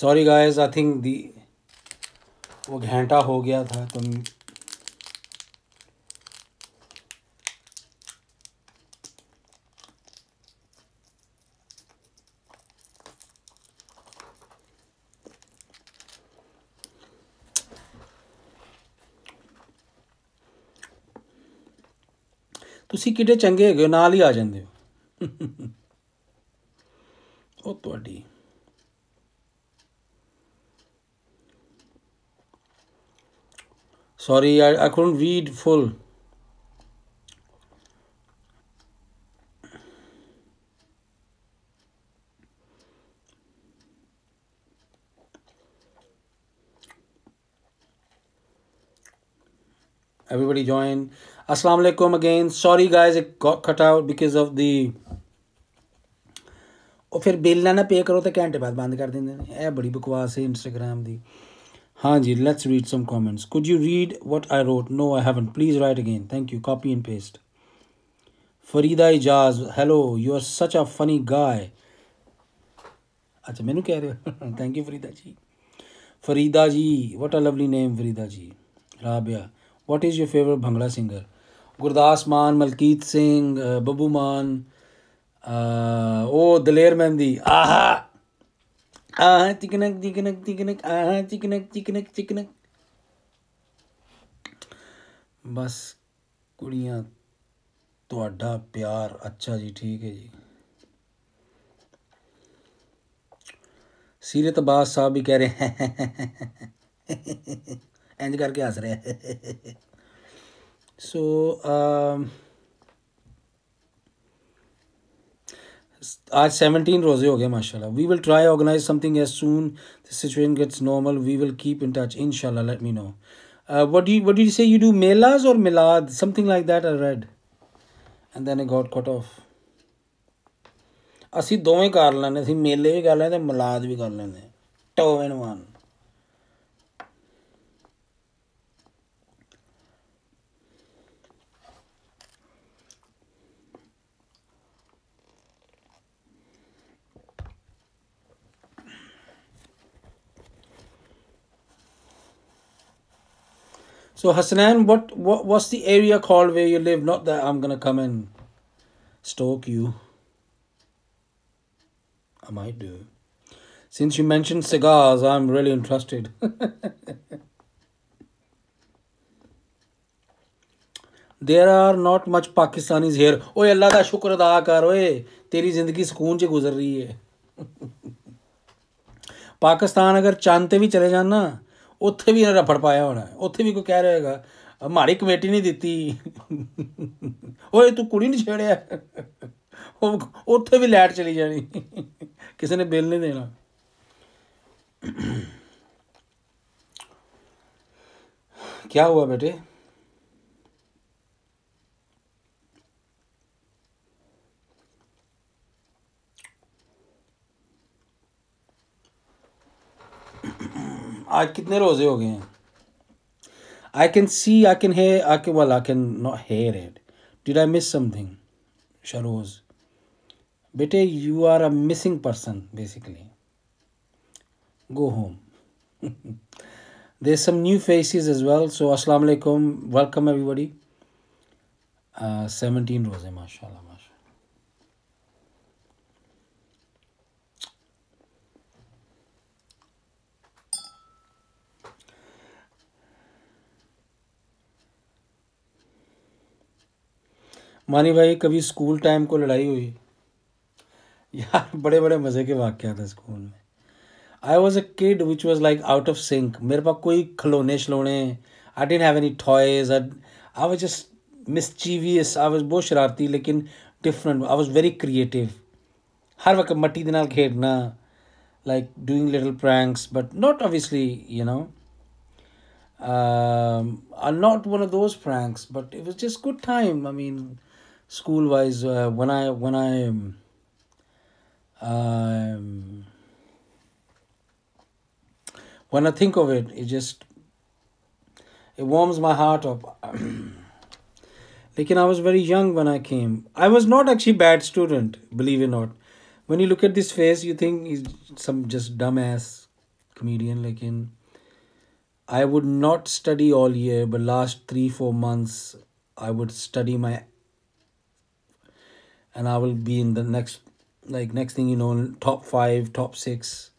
Sorry guys I think the वो घंटा हो गया था तो ਤੁਸੀਂ ਕਿਤੇ ਚੰਗੇ ਹੈਗੇ ਨਾਲ ਹੀ ਆ ਜਾਂਦੇ ਹੋ ਉਹ ਤੁਹਾਡੀ Sorry, I, I couldn't read full. everybody join assalamu alaikum again sorry guys it got cut out because of the ਉਹ ਫਿਰ ਬਿੱਲ ਨਾ ਪੇ ਕਰੋ ਤੇ ਘੰਟੇ ਬਾਅਦ ਬੰਦ ਕਰ ਦਿੰਦੇ ਨੇ ਇਹ ਬੜੀ ਬਕਵਾਸ ਹੈ ਇੰਸਟਾਗ੍ਰam ਦੀ Haji, let's read some comments. Could you read what I wrote? No, I haven't. Please write again. Thank you. Copy and paste. Farida Ijaz, hello. You are such a funny guy. Thank you, Farida Ji. Farida Ji, what a lovely name, Farida Ji. Rabia, what is your favorite Bangla singer? Gurudas Man, Malkeet Singh, uh, Babu Man. Uh, oh, Dalair Mehndi. Aha! आहा चिकनक चिकनक चिकनक आहा चिकनक चिकनक चिकनक बस कुड़िया थोड़ा प्यार अच्छा जी ठीक है जी सीरत बाद साहब भी कह रहे हैं इंज करके हंस रहे हैं सो so, uh, आज सेवनटीन रोज़े हो गए माशाल्लाह we will try organize something as soon situation gets normal we will keep in touch in let me know what you what you say you do मेलाज और मिलाद something like that I read and then I got cut off असी दोवें कर लें ਅਸੀਂ ਮੇਲੇ ਵੀ ਕਰ ਲੈਂਦੇ ਮਿਲਾਦ ਵੀ ਕਰ ਲੈਂਦੇ two in one So Hassanan, what, what what's the area called where you live? Not that I'm gonna come and stoke you. I might do. Since you mentioned cigars, I'm really interested. there are not much Pakistanis here. Oh Allah da shukr da kar oye. Teri zindagi sukoon che guzar Pakistan agar chante bhi chale jana, ਉੱਥੇ ਵੀ ਇਹਨਾਂ ਰਫੜ ਪਾਇਆ ਹੋਣਾ ਉੱਥੇ ਵੀ ਕੋਈ ਕਹਿ ਰਿਹਾ ਹੈਗਾ ਮਾੜੀ ਕਮੇਟੀ ਨਹੀਂ ਦਿੱਤੀ ਓਏ ਤੂੰ ਕੁੜੀ ਨਹੀਂ ਛੇੜਿਆ ਉੱਥੇ ਵੀ ਲਾਈਟ ਚਲੀ ਜਾਣੀ ਕਿਸੇ ਨੇ ਬਿੱਲ ਨਹੀਂ ਦੇਣਾ क्या हुआ बेटे आज कितने रोज़े हो गए हैं I can see I can hear I can wall I can not hear it did I miss something Sharoz बेटे you are a missing person basically go home there some new faces as well so अस्सलाम welcome everybody seventeen रोज़े माशा मानी भाई कभी school time को लड़ाई हुई यार बड़े बड़े मज़े के वाक्य थे स्कूल में I was a kid which was like out of sync मेरे पास कोई खिलौने शलौने I didn't have any toys I was just mischievous I was बहुत शरारती लेकिन different I was very creative हर वक्त मट्टी के खेलना like doing little pranks but not obviously you know not one of those pranks but it was just good time I mean school wise uh, when i when i um, um, when i think of it it just it warms my heart up know, I was very young when I came. I was not actually bad student, believe it or not. When you look at this face, you think he's some just dumbass comedian. Like, in I would not study all year, but last three, four months, I would study my and I will be in the next like next thing you know top 5 top 6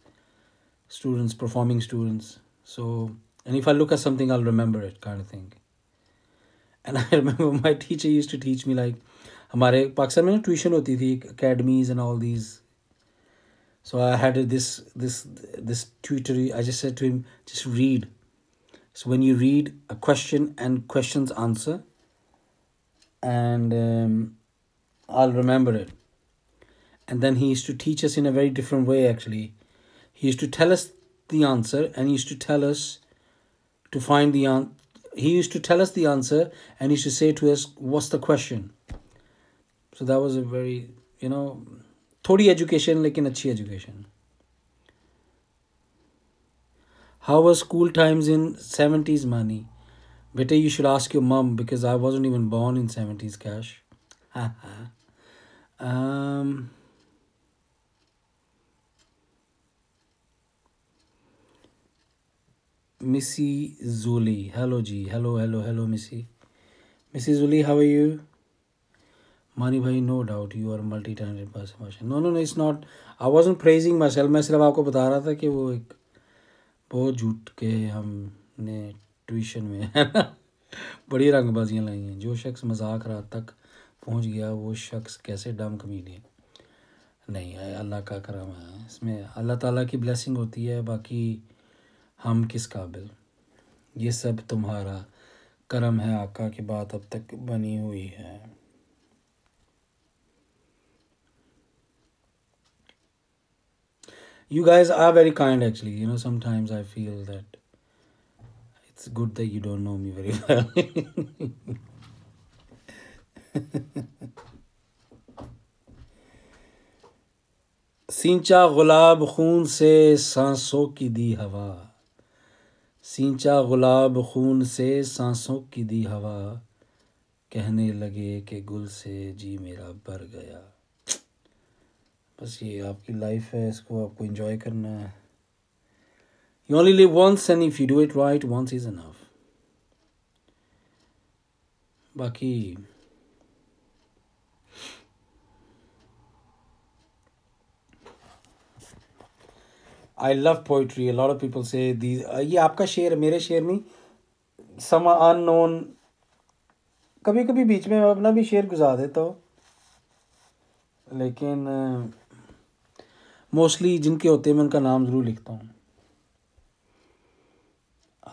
students performing students so and if I look at something I'll remember it kind of thing and I remember my teacher used to teach me like हमारे पाकिस्तान में ना tuition होती थी academies and all these so I had this this this tutor I just said to him just read so when you read a question and questions answer and I'll remember it. And then he used to teach us in a very different way, actually. He used to tell us the answer and he used to tell us to find the answer. He used to tell us the answer and he used to say to us, What's the question? So that was a very, you know, thodi education, a chi education. How was school times in 70s, Mani? Better you should ask your mum because I wasn't even born in 70s, Cash. Um, Missy Zuli. Hello, G. Hello, hello, hello, Missy. Missy Zuli, how are you? Mani bhai, no doubt you are multi-talented person. No, no, no, it's not. I wasn't praising myself. मैं सिर्फ आपको बता रहा था कि वो एक बहुत झूठ के हमने ट्यूशन में बड़ी रंगबाजियाँ लाई हैं जो शख्स मजाक रात तक पहुंच गया वो शख्स कैसे डम कमीडियन नहीं है अल्लाह का करम है इसमें अल्लाह ताला की ब्लेसिंग होती है बाकी हम किस काबिल ये सब तुम्हारा करम है आका की बात अब तक बनी हुई है you guys are very kind actually you know sometimes I feel that it's good that you don't know me very well सींचा गुलाब खून से सांसों की दी हवा सींचा गुलाब खून से सांसों की दी हवा कहने लगे कि गुल से जी मेरा भर गया बस ये आपकी लाइफ है इसको आपको इंजॉय करना है you only live once and if you do it right once is enough बाकी I love poetry lot of people say दी ये आपका शेर मेरे शेर नहीं समा अननोन कभी कभी बीच में मैं अपना भी शेर गुजार देता हूँ लेकिन मोस्टली uh, जिनके होते हैं मैं उनका नाम ज़रूर लिखता हूँ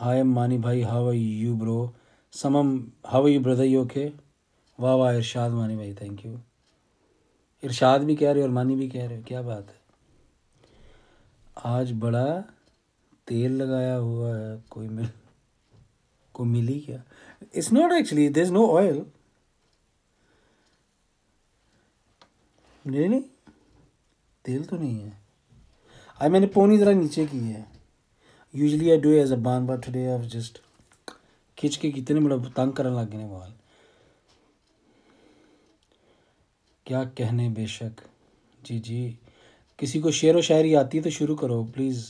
हाय मानी भाई हाव यू ब्रो समम how you brother you okay वाह वाह इरशाद मानी भाई थैंक यू इरशाद भी कह रहे हो और मानी भी कह रहे हो क्या बात है आज बड़ा तेल लगाया हुआ है कोई मिल को मिली क्या it's not actually there is no oil नहीं तेल तो नहीं है आई मैंने पोनी ज़रा नीचे की है usually I do as a बान बट टुडे आई जस्ट खिंच के कितने बड़ा तंग करने लग गए बाल क्या कहने बेशक जी जी किसी को शेर व शायरी आती है तो शुरू करो प्लीज़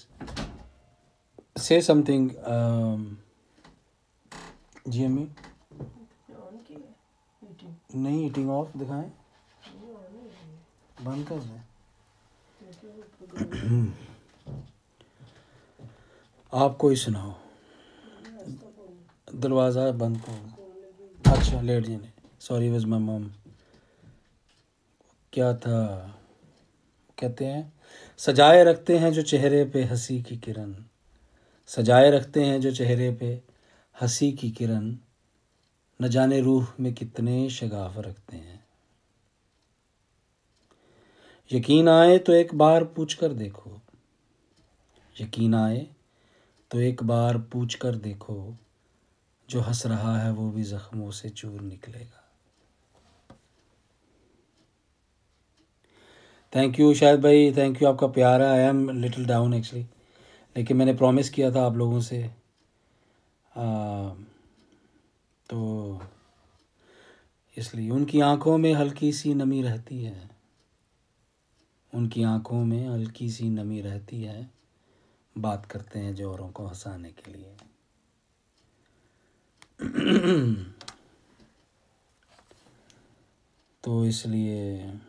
से समथिंग जी अम्मी नहीं ईटिंग ऑफ दिखाएं बंद कर दें आपको ही सुनाओ दरवाज़ा बंद करो अच्छा लेट जाने सॉरी वॉज माई मम क्या था कहते हैं सजाए रखते हैं जो चेहरे पे हंसी की किरण सजाए रखते हैं जो चेहरे पे हंसी की किरण न जाने रूह में कितने शगाफ रखते हैं यकीन आए तो एक बार पूछ कर देखो यकीन आए तो एक बार पूछ कर देखो जो हंस रहा है वो भी ज़ख्मों से चूर निकलेगा थैंक यू शायद भाई थैंक यू आपका प्यार है I am little down actually लेकिन मैंने प्रॉमिस किया था आप लोगों से आ, um, तो इसलिए उनकी आंखों में हल्की सी नमी रहती है उनकी आंखों में हल्की सी नमी रहती है बात करते हैं जोरों को हंसाने के लिए तो इसलिए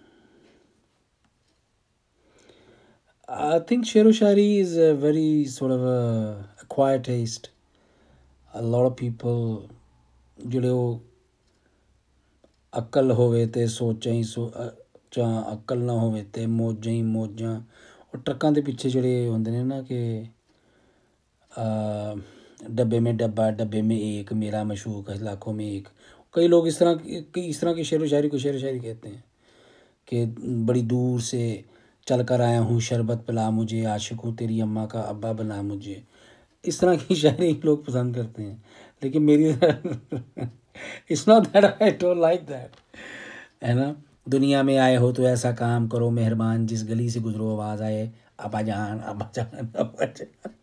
I think Shero Shari is a very sort of a acquired taste. A lot of people जुड़े वो अक्ल हो गए ते सोचें सो जां अक्ल ना होवे ते मौजां ही मौजां और ट्रकां दे पिच्छे जेह्ड़े होंदे ने ना कि डब्बे में डब्बा डब्बे में एक मेरा मशूक है लाखों में एक कई लोग इस तरह इस तरह की शेर व शायरी को शेर व शायरी कहते हैं कि बड़ी दूर से चल कर आया हूँ शरबत पिला मुझे हूँ तेरी अम्मा का अब्बा बना मुझे इस तरह की शायरी लोग पसंद करते हैं लेकिन मेरी it's not that I don't like that है ना दुनिया में आए हो तो ऐसा काम करो मेहरबान जिस गली से गुजरो आवाज़ आए अबा जान अबा जान अबा जान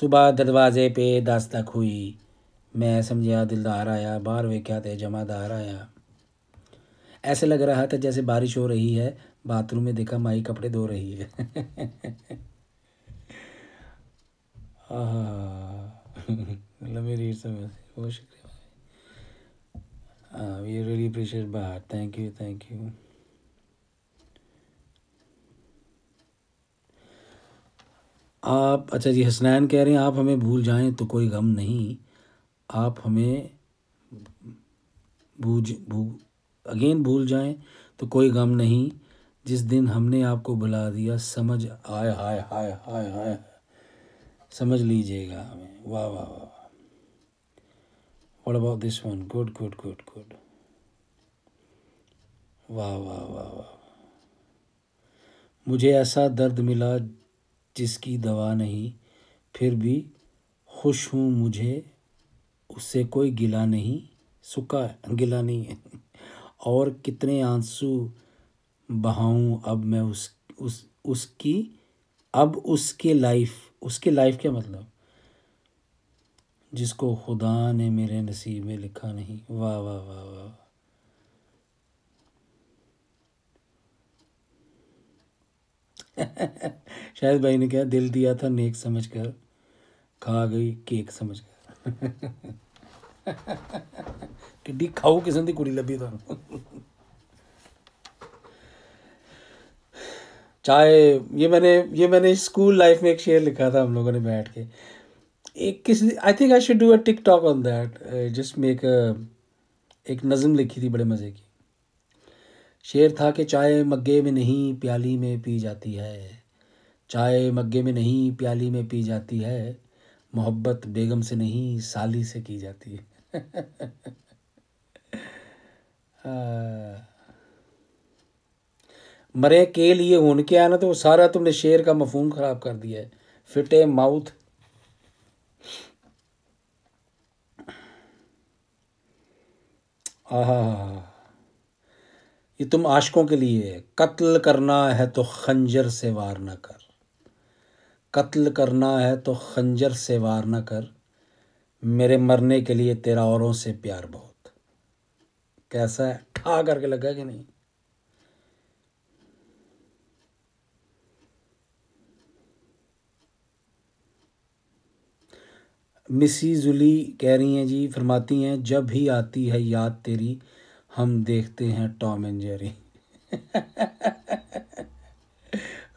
सुबह दरवाजे पे दस्तक हुई मैं समझा दिलदार आया बाहर वेख्या जमादार आया ऐसे लग रहा था जैसे बारिश हो रही है बाथरूम में देखा माई कपड़े धो रही है शुक्रिया बाहर थैंक यू थैंक यू आप अच्छा जी हसनैन कह रहे हैं आप हमें भूल जाएं तो कोई गम नहीं आप हमें भूज भू अगेन भूल जाएं तो कोई गम नहीं जिस दिन हमने आपको बुला दिया समझ आय हाय हाय हाय हाय समझ लीजिएगा हमें वाह वाह वाह what about this one good good good good वाह वाह वाह वाह मुझे ऐसा दर्द मिला जिसकी दवा नहीं फिर भी खुश हूँ मुझे उससे कोई गिला नहीं सुखा गिला नहीं है और कितने आंसू बहाऊँ अब मैं उस उस उसकी अब उसके लाइफ उसके लाइफ क्या मतलब जिसको खुदा ने मेरे नसीब में लिखा नहीं वाह वाह वाह वाह शायद भाई ने कहा दिल दिया था नेक समझ कर खा गई केक समझ कर ਕਿੱਡੀ ਖਾਊ ਕਿਸਮ ਦੀ ਕੁੜੀ ਲੱਭੀ ਤੁਹਾਨੂੰ चाहे ये मैंने ये मैंने स्कूल लाइफ में एक शेयर लिखा था हम लोगों ने बैठ के एक किसी I think I should do a TikTok on that just एक, एक नज़म लिखी थी बड़े मज़े की शेर था कि चाय मग्गे में नहीं प्याली में पी जाती है चाय मग्गे में नहीं प्याली में पी जाती है मोहब्बत बेगम से नहीं साली से की जाती है मरे के लिए क्या है आना तो वो सारा तुमने शेर का मफहम ख़राब कर दिया है फिटे माउथ आह ये तुम आशकों के लिए कत्ल करना है तो खंजर से वार ना कर कत्ल करना है तो खंजर से वार ना कर मेरे मरने के लिए तेरा औरों से प्यार बहुत कैसा है ठा करके लगा कि नहीं मिसी जुली कह रही हैं जी फरमाती हैं जब ही आती है याद तेरी हम देखते हैं Tom and Jerry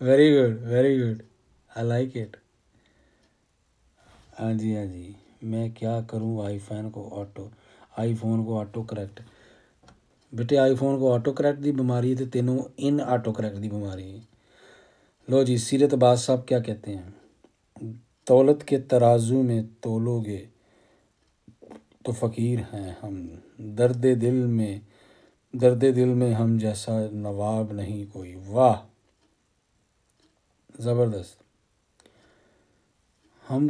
very good very good I like it हाँ जी हाँ जी मैं क्या करूं आईफोन को ऑटो आईफोन को ऑटो करैक्ट बेटे ਆਈਫੋਨ ਕੋ ਆਟੋ ਕਰੈਕਟ ਦੀ ਬਿਮਾਰੀ ਹੈ ਤੇ ਤੈਨੂੰ ਇਨ ਆਟੋ ਕਰੈਕਟ ਦੀ ਬਿਮਾਰੀ ਹੈ लो जी सीरत तो बाद साहब क्या कहते हैं दौलत के तराजू में तोलोगे तो फ़कीर हैं हम दर्द दिल में दर्द दिल में हम जैसा नवाब नहीं कोई वाह ज़बरदस्त हम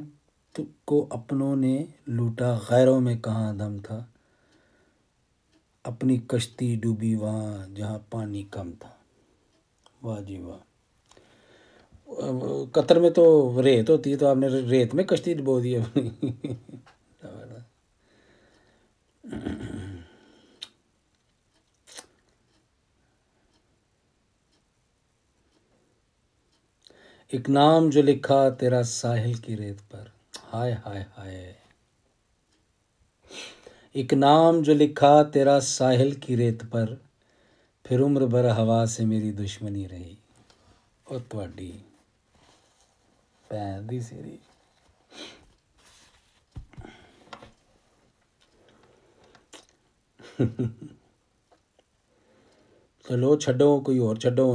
को अपनों ने लूटा गैरों में कहाँ दम था अपनी कश्ती डूबी वहाँ जहाँ पानी कम था वाह जी वाह कतर में तो रेत होती है तो आपने रेत में कश्ती डुबो दी अपनी एक नाम जो लिखा तेरा साहिल की रेत पर हाय हाय हाय एक नाम जो लिखा तेरा साहिल की रेत पर फिर उम्र भर हवा से मेरी दुश्मनी रही और थोड़ी भैन दी सीरी चलो तो छड़ो कोई और छो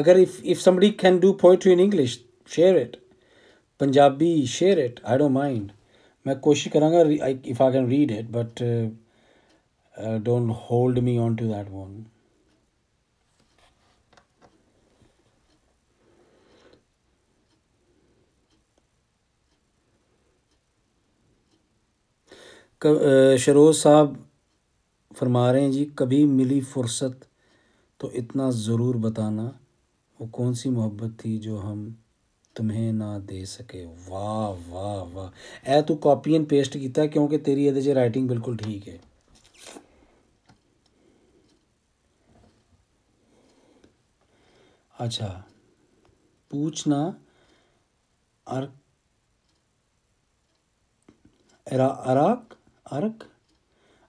अगर if if somebody can do poetry in English share it Punjabi share it I don't mind मैं कोशिश करूँगा if I can read it but don't hold me on to that one Sharoz साहब फरमा रहे हैं जी कभी मिली फुर्सत तो इतना ज़रूर बताना वो कौन सी मोहब्बत थी जो हम तुम्हें ना दे सके वाह वाह वाह ए तू कॉपी एंड पेस्ट कीता क्योंकि तेरी ਇਹਦੇ 'ਚ ਰਾਈਟਿੰਗ ਬਿਲਕੁਲ ਠੀਕ ਹੈ अच्छा पूछना अर अराक अरक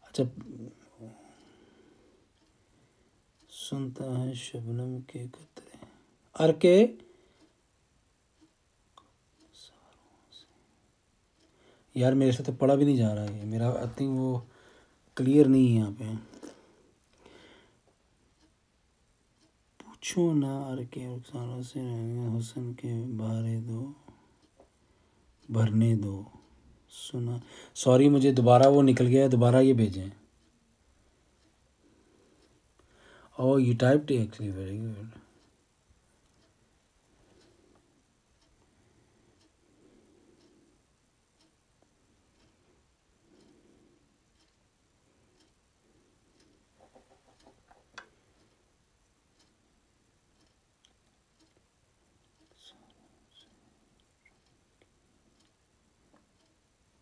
अच्छा सुनता है शबनम के कतरे अरके यार मेरे से तो पढ़ा भी नहीं जा रहा है मेरा आई थिंक वो क्लियर नहीं है यहाँ पे पूछो ना अर के रुखसाना से हुसन के बारे दो भरने दो सुना सॉरी मुझे दोबारा वो निकल गया है दोबारा ये भेजें oh oh, you typed it actually very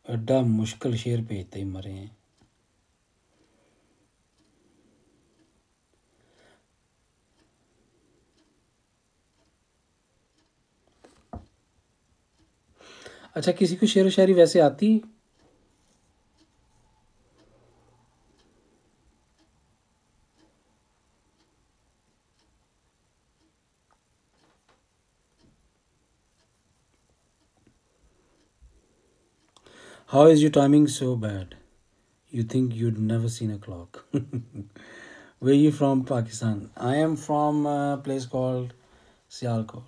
एडा मुश्किल शेर भेजते ही मरे हैं अच्छा किसी को शेर व शायरी वैसे आती How is your timing so bad? You think you'd never seen a clock. Where you from, Pakistan? I am from a place called Sialkot.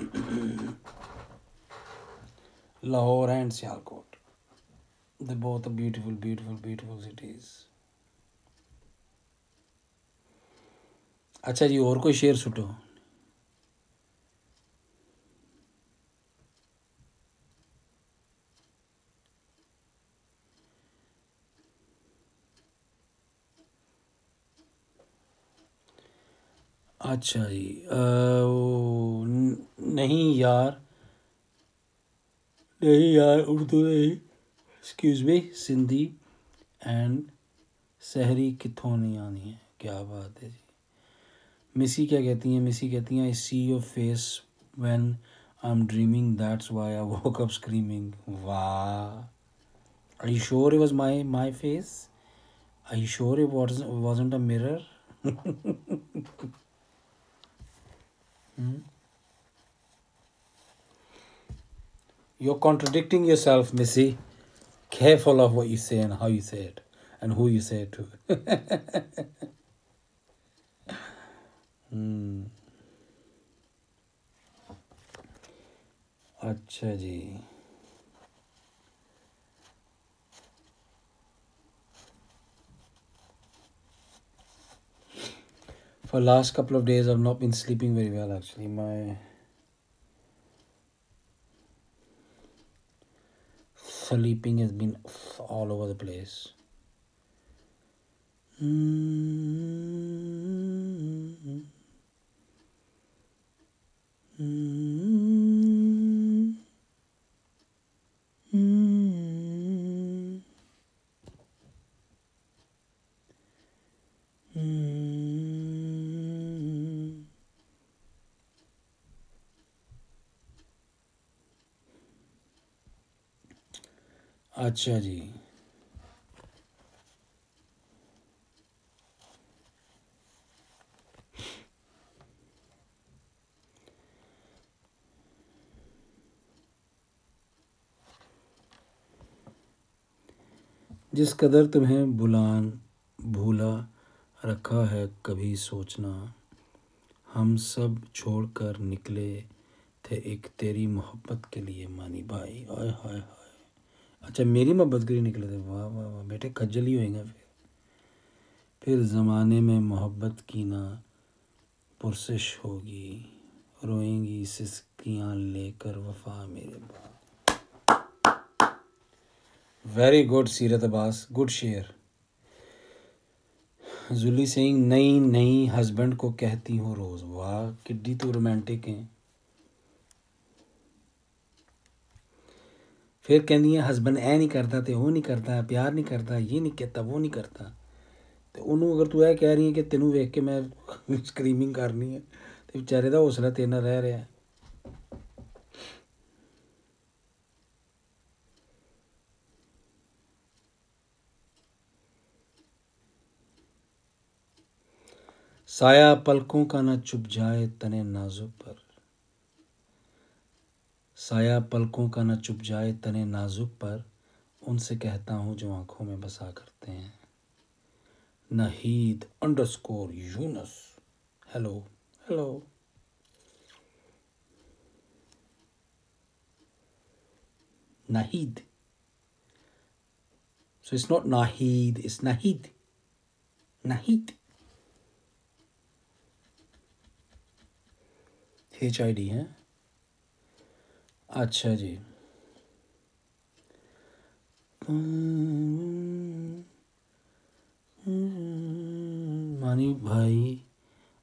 Lahore and Sialkot. They're both beautiful, beautiful, beautiful cities. अच्छा जी और कोई शेर सुटो अच्छा जी नहीं यार नहीं यार उर्दू नहीं एक्सक्यूज मी सिंधी एंड शहरी कितों नहीं आनी है क्या बात है जी मिसी क्या कहती हैं मिसी कहती हैं I see your face when I am dreaming that's why I wake up screaming वाह I sure it was my my face I sure it was wasn't a mirror Hmm? You're contradicting yourself, Missy. Careful of what you say and how you say it and who you say it to. hmm. अच्छा जी for last couple of days I've not been sleeping very well actually my sleeping has been all over the place mm-hmm. Mm-hmm. Mm-hmm. अच्छा जी जिस कदर तुम्हें बुलान भूला रखा है कभी सोचना हम सब छोड़कर निकले थे एक तेरी मोहब्बत के लिए मानी भाई आय हाय हाय अच्छा मेरी मोहब्बत के लिए निकले थे वाह वाह वाह बेटे खज्जल ही होएंगे फिर फिर ज़माने में मोहब्बत की ना पुरसिश होगी रोएंगी सिसकियाँ लेकर वफा मेरे पास very good Seerat Abbas good share Julie Singh नई नई हस्बैंड को कहती हूँ रोज़ वाह किड्डी तो रोमांटिक हैं फिर कहदियां हसबैंड ए नहीं करता तो वह नहीं करता प्यार नहीं करता ये नहीं कहता वो नहीं करता तो उन्होंने अगर तू यह कह रही है कि तेनों वेख के मैं स्क्रीमिंग करनी है तो बेचारे का हौसला ਤੇਰੇ ਨਾਲ ਰਹਿ ਰਿਹਾ साया पलकों का ना चुप जाए तने नाजुक पर साया पलकों का न चुप जाए तने नाजुक पर उनसे कहता हूँ जो आँखों में बसा करते हैं Naheed underscore Younus hello hello Naheed so it's not Naheed it's Naheed Naheed H I D है अच्छा जी मानी भाई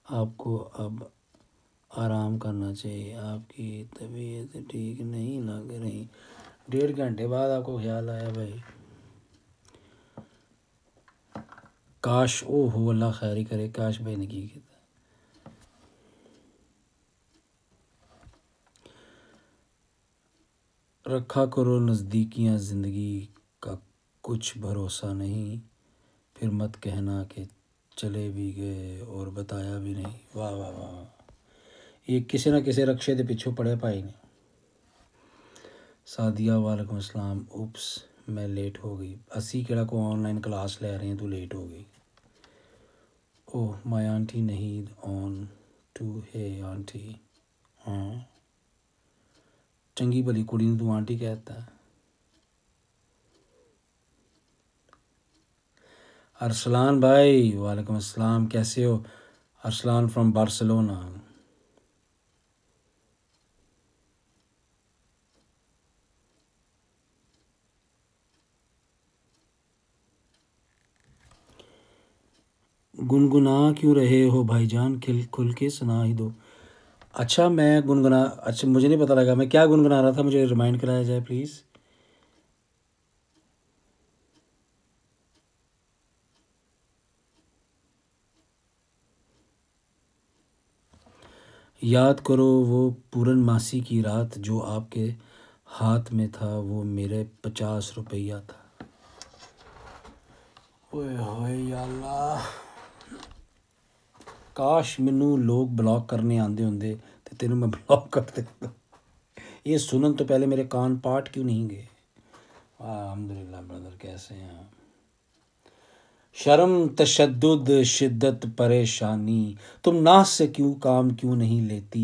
आपको अब आराम करना चाहिए आपकी तबीयत ठीक नहीं लग रही डेढ़ घंटे बाद आपको ख्याल आया भाई काश ओ हो अल्लाह खैरी करे काश भाई ने की रखा करो नज़दीकियाँ ज़िंदगी का कुछ भरोसा नहीं फिर मत कहना कि चले भी गए और बताया भी नहीं वाह वाह वाह ये किसी ना किसी रक्शे के पिछों पड़े भाई ने सादिया वालेकुम असलम उप्स मैं लेट हो गई असी के को ऑनलाइन क्लास ले रहे हैं तू लेट हो गई ओह माई आंटी नहीं ऑन टू हे आंटी हाँ ਚੰਗੀ भली कुी ਨੂੰ ਤੂੰ ਆਂਟੀ ਕਹਿਤਾ अरसलान भाई वालेकुम अस्सलाम कैसे हो अरसलान फ्रॉम बार्सलोना गुनगुना क्यों रहे हो भाईजान खिल खुल के सुना ही दो अच्छा मैं गुनगुना अच्छा मुझे नहीं पता लगा मैं क्या गुनगुना रहा था मुझे रिमाइंड कराया जाए प्लीज़ याद करो वो पूरन मासी की रात जो आपके हाथ में था वो मेरे पचास रुपया था ओए होए अल्लाह काश ਮੈਨੂੰ लोग ब्लॉक करने ਆਂਦੇ होंगे तो तेन मैं ब्लॉक कर देता ये सुनने तो पहले मेरे कान पाठ क्यों नहीं गए अलहमदिल्ला ब्रदर कैसे हैं शर्म तशद शिद्दत परेशानी तुम ना से क्यों काम क्यों नहीं लेती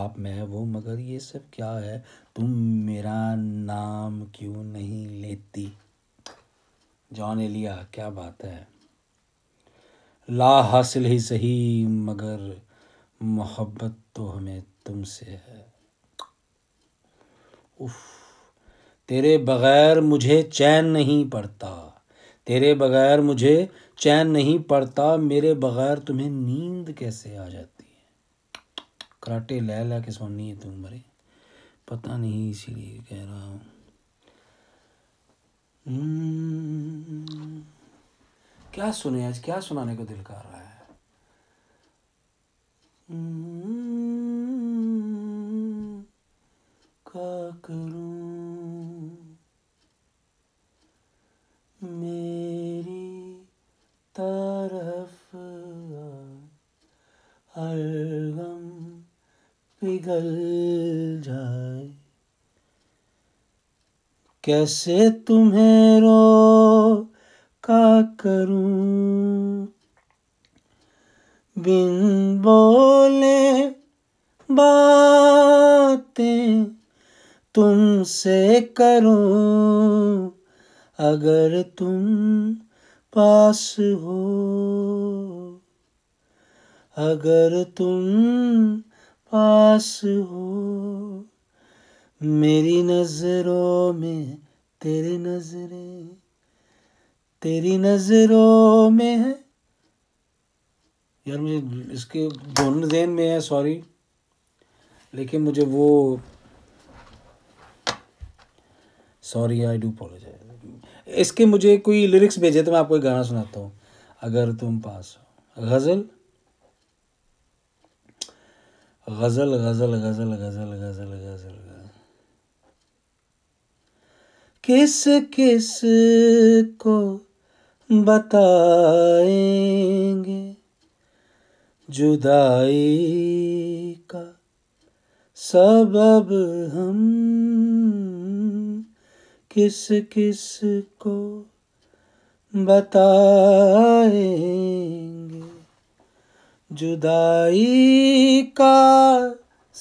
आप मैं वो मगर ये सब क्या है तुम मेरा नाम क्यों नहीं लेती जॉन एलिया क्या बात है ला हासिल ही सही मगर मोहब्बत तो हमें तुमसे है उफ तेरे बगैर मुझे चैन नहीं पड़ता तेरे बगैर मुझे चैन नहीं पड़ता मेरे बगैर तुम्हें नींद कैसे आ जाती है कराटे ले ला के सोनी है तुम मरे पता नहीं इसीलिए कह रहा हूँ हम्म। क्या सुने आज क्या सुनाने को दिल कर रहा है हम्म, का करूं मेरी तरफ हर पिघल जाए कैसे तुम्हें रो का करूं बिन बोले बातें तुमसे करूं अगर तुम पास हो अगर तुम पास हो मेरी नजरों में तेरी नजरें तेरी नजरों में है यार मुझे इसके दोनों जहन में है सॉरी लेकिन मुझे वो सॉरी आई डू पॉलोज इसके मुझे कोई लिरिक्स भेजे तो मैं आपको एक गाना सुनाता हूँ अगर तुम पास हो गज़ल गज़ल गज़ल गज़ल गज़ल गज़ल गज़ल किस किस को बताएंगे जुदाई का सबब हम किस किस को बताएंगे जुदाई का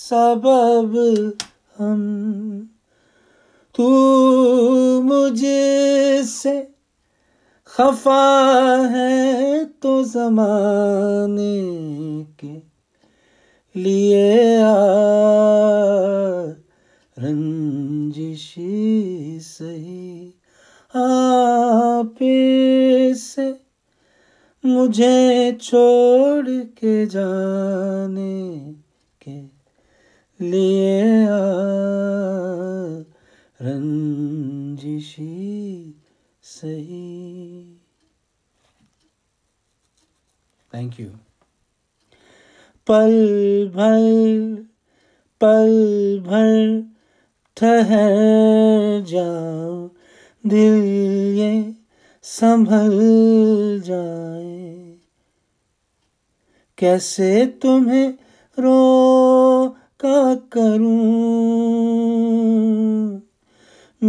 सबब हम तू मुझे से खफा है तो जमाने के लिए आ रंजिशी सही आप से मुझे छोड़ के जाने के लिए आ रंजिशी सही थैंक यू पल भर पल भर ठहर जाओ दिल ये संभल जाए कैसे तुम्हें रो का करूं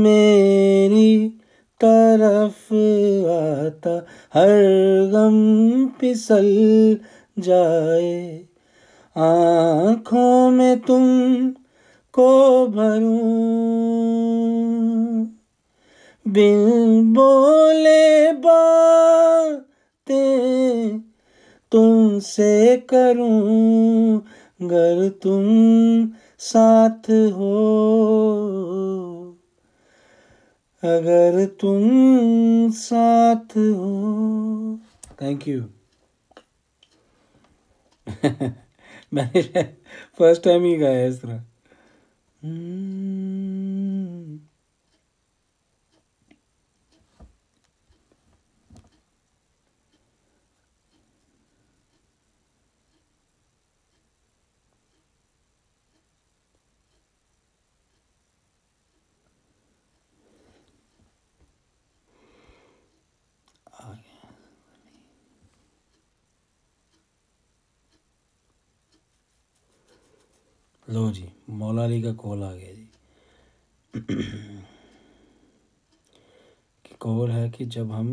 मेरी तरफ आता हर गम पिसल जाए आँखों में तुम को भरूं बिन बोले बातें तुमसे करूं गर तुम साथ हो अगर तुम साथ हो थैंक यू मैंने फर्स्ट टाइम ही गाया इस तरह hmm. लो जी मौला अली का कॉल आ गया जी कि कॉल है कि जब हम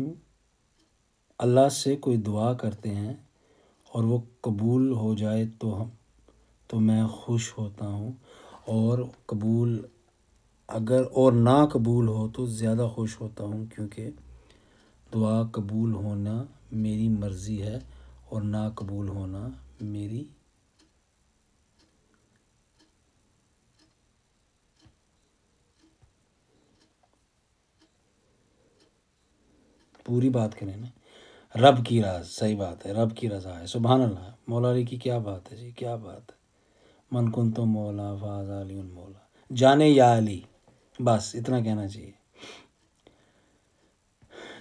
अल्लाह से कोई दुआ करते हैं और वो कबूल हो जाए तो हम तो मैं खुश होता हूँ और कबूल अगर और ना कबूल हो तो ज़्यादा खुश होता हूँ क्योंकि दुआ कबूल होना मेरी मर्ज़ी है और ना कबूल होना मेरी पूरी बात करें ना रब की राज सही बात है रब की रजा है सुबह अल्लाह मौला अली की क्या बात है जी क्या बात है मन कुन तो मौला फाज अली मौला जाने या अली बस इतना कहना चाहिए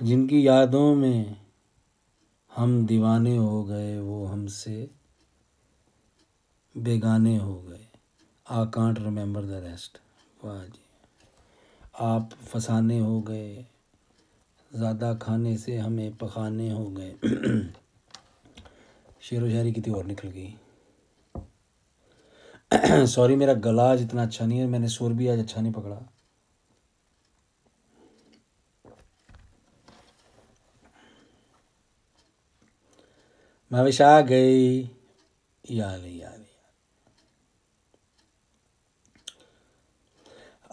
जिनकी यादों में हम दीवाने हो गए वो हमसे बेगाने हो गए I can't remember the rest वाह जी आप फसाने हो गए ज़्यादा खाने से हमें पखाने हो गए शेर व शायरी कितनी और निकल गई सॉरी मेरा गला आज इतना अच्छा नहीं है मैंने सुर भी आज अच्छा नहीं पकड़ा मवेश आ गई यार यार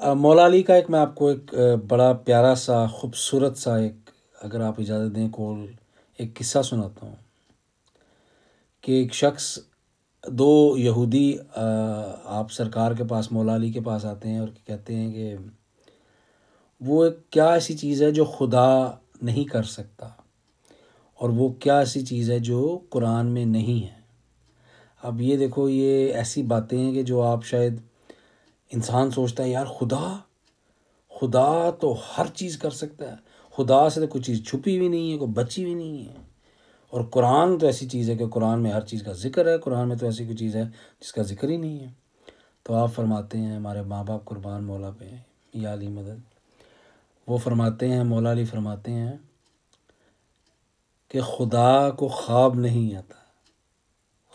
मौलाली का एक मैं आपको एक बड़ा प्यारा सा खूबसूरत सा एक अगर आप इजाज़त दें कॉल एक किस्सा सुनाता हूँ कि एक शख्स दो यहूदी आप सरकार के पास मौलाली के पास आते हैं और कहते हैं कि वो एक क्या ऐसी चीज़ है जो खुदा नहीं कर सकता और वो क्या ऐसी चीज़ है जो कुरान में नहीं है अब ये देखो ये ऐसी बातें हैं कि जो आप शायद इंसान सोचता है यार खुदा खुदा तो हर चीज़ कर सकता है खुदा से तो कोई चीज़ छुपी भी नहीं है कोई बची भी नहीं है और कुरान तो ऐसी चीज़ है कि कुरान में हर चीज़ का जिक्र है कुरान में तो ऐसी कोई चीज़ है जिसका जिक्र ही नहीं है तो आप फरमाते हैं हमारे माँ बाप कुरबान मौला पे या अली मदद वो फरमाते हैं मौला अली फरमाते हैं कि खुदा को ख्वाब नहीं आता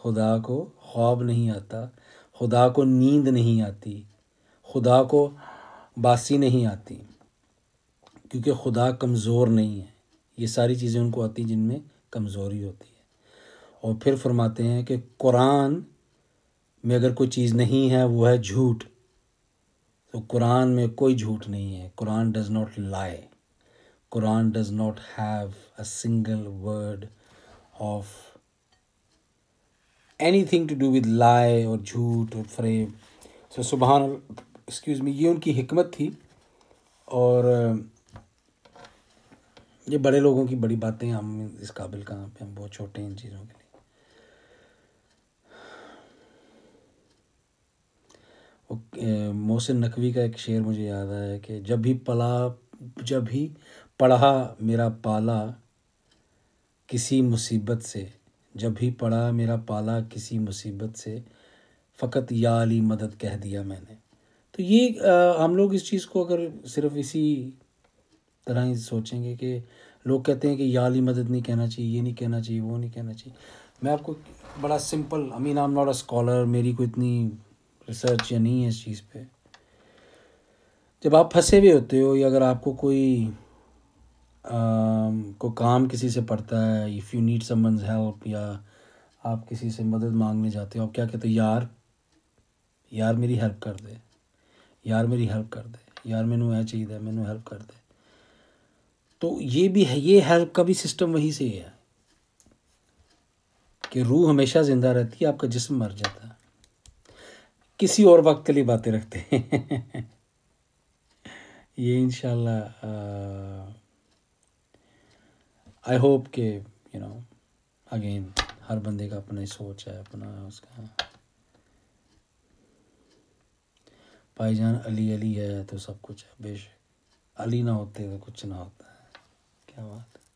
खुदा को ख्वाब नहीं आता खुदा को नींद नहीं आती खुदा को बासी नहीं आती क्योंकि खुदा कमज़ोर नहीं है ये सारी चीज़ें उनको आती जिनमें कमज़ोरी होती है और फिर फरमाते हैं कि कुरान में अगर कोई चीज़ नहीं है वो है झूठ तो कुरान में कोई झूठ नहीं है Quran does not lie Quran does not have a single word of anything to do with lie और झूठ और फ्रेम सो सुबह एक्सक्यूज़ मी ये उनकी हमत थी और ये बड़े लोगों की बड़ी बातें हम इस काबिल कहाँ पे हम बहुत छोटे हैं इन चीज़ों के लिए मोहसिन नकवी का एक शेर मुझे याद आया कि जब भी पला जब भी पढ़ा मेरा पाला किसी मुसीबत से जब भी पढ़ा मेरा पाला किसी मुसीबत से फ़कत या अली मदद कह दिया मैंने तो ये आ, हम लोग इस चीज़ को अगर सिर्फ इसी तरह ही सोचेंगे कि लोग कहते हैं कि याली मदद नहीं कहना चाहिए ये नहीं कहना चाहिए वो नहीं कहना चाहिए मैं आपको बड़ा simple I mean I not a scholar मेरी कोई इतनी रिसर्च या नहीं है इस चीज़ पे जब आप फंसे हुए होते हो या अगर आपको कोई को काम किसी से पड़ता है if you need some help या आप किसी से मदद मांगने जाते हो आप क्या कहते हो यार यार मेरी हेल्प कर दे यार मेरी हेल्प कर दे यार मैं यह चाहिए मैं हेल्प कर दे तो ये भी है ये हेल्प का भी सिस्टम वहीं से है कि रूह हमेशा ज़िंदा रहती है आपका जिस्म मर जाता है किसी और वक्त के लिए बातें रखते हैं ये इन आई होप के यू नो अगेन हर बंदे का अपना सोच है अपना उसका भाईजान अली अली है तो सब कुछ है बेश अली ना होते तो कुछ ना होता है क्या बात है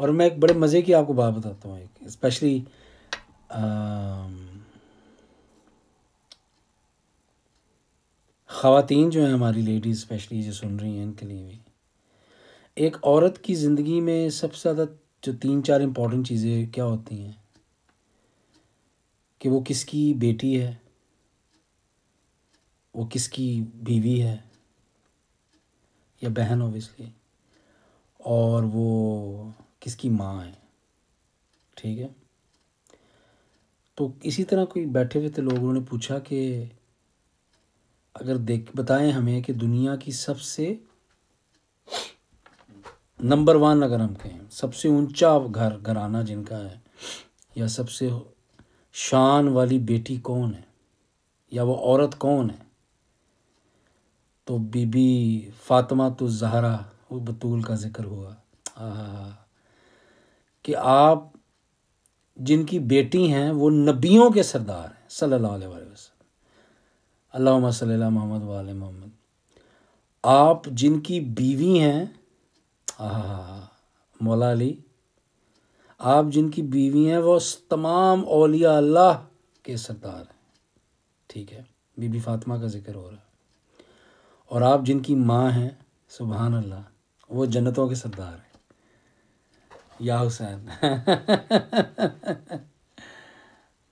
और मैं एक बड़े मज़े की आपको बात बताता हूँ एक स्पेशली ख़वातीन जो हैं हमारी लेडीज़ स्पेशली जो सुन रही हैं इनके लिए भी एक औरत की ज़िंदगी में सबसे ज़्यादा जो तीन चार इम्पोर्टेंट चीज़ें क्या होती हैं कि वो किसकी बेटी है वो किसकी बीवी है या बहन ओबियसली और वो किसकी माँ है ठीक है तो इसी तरह कोई बैठे हुए थे लोग उन्होंने पूछा कि अगर देख बताएं हमें कि दुनिया की सबसे नंबर वन अगर हम कहें सबसे ऊंचा घर घराना जिनका है या सबसे शान वाली बेटी कौन है या वो औरत कौन है तो बीबी फातिमा तो जहरा वो बतूल का जिक्र हुआ आ, कि आप जिनकी बेटी हैं वो नबियों के सरदार हैं सल्लल्लाहु अलैहि वसल्लम अल्लाह मोहम्मद वाल मोहम्मद आप जिनकी बीवी हैं आ मौला अली आप जिनकी बीवी हैं वो तमाम अलिया अल्लाह के सरदार हैं ठीक है बीबी फातिमा का जिक्र हो रहा है और आप जिनकी माँ हैं सुबहान अल्लाह वो जन्नतों के सरदार हैं या हुसैन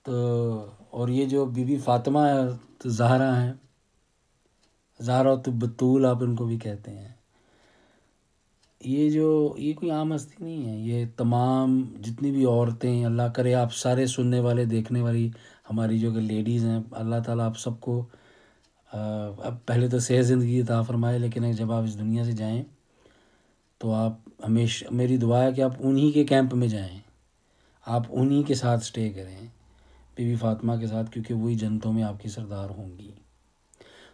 तो और ये जो बीबी फातिमा है तो जहरा हैं जहरा तो बतूल आप इनको भी कहते हैं ये जो ये कोई आम हस्ती नहीं है ये तमाम जितनी भी औरतें अल्लाह करे आप सारे सुनने वाले देखने वाली हमारी जो लेडीज़ हैं अल्लाह ताला आप सबको अब पहले तो सेहत ज़िंदगी अता फरमाए लेकिन जब आप इस दुनिया से जाएं तो आप हमेशा मेरी दुआ है कि आप उन्हीं के कैंप में जाएं आप उन्हीं के साथ स्टे करें बीबी फातिमा के साथ क्योंकि वही जनतों में आपकी सरदार होंगी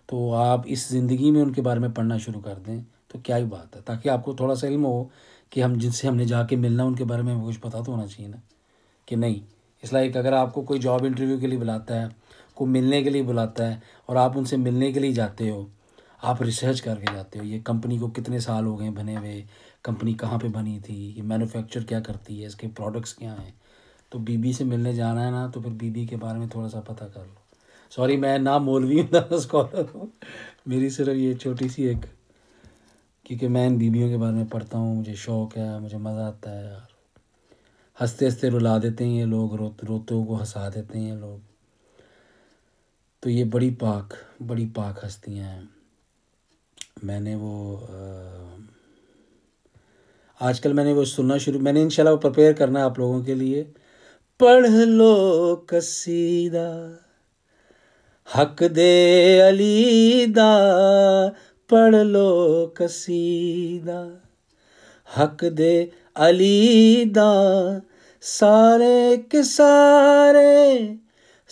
तो आप इस ज़िंदगी में उनके बारे में पढ़ना शुरू कर दें तो क्या ही बात है ताकि आपको थोड़ा सा इल्म हो कि हम जिनसे हमने जाके मिलना उनके बारे में कुछ पता तो होना चाहिए ना कि नहीं इस लाइक अगर आपको कोई जॉब इंटरव्यू के लिए बुलाता है कोई मिलने के लिए बुलाता है और आप उनसे मिलने के लिए जाते हो आप रिसर्च करके जाते हो ये कंपनी को कितने साल हो गए बने हुए कंपनी कहाँ पे बनी थी ये मैन्युफैक्चर क्या करती है इसके प्रोडक्ट्स क्या हैं तो बीबी से मिलने जाना है ना तो फिर बीबी के बारे में थोड़ा सा पता कर लो सॉरी मैं ना मौलवी हूँ ना स्कॉलर हूँ मेरी सिर्फ ये छोटी सी एक क्योंकि मैं इन बीबियों के बारे में पढ़ता हूँ मुझे शौक़ है मुझे मज़ा आता है यार हंसते हंसते रुला देते हैं ये लोग रो रोते को हंसा देते हैं ये लोग तो ये बड़ी पाक बड़ी पाक हस्तियाँ हैं मैंने वो आ, आजकल मैंने वो सुनना शुरू मैंने इनशाला वो प्रपेयर करना है आप लोगों के लिए पढ़ लो कसीदा हक दे अलीदा पढ़ लो कसीदा हक दे अलीदा सारे के सारे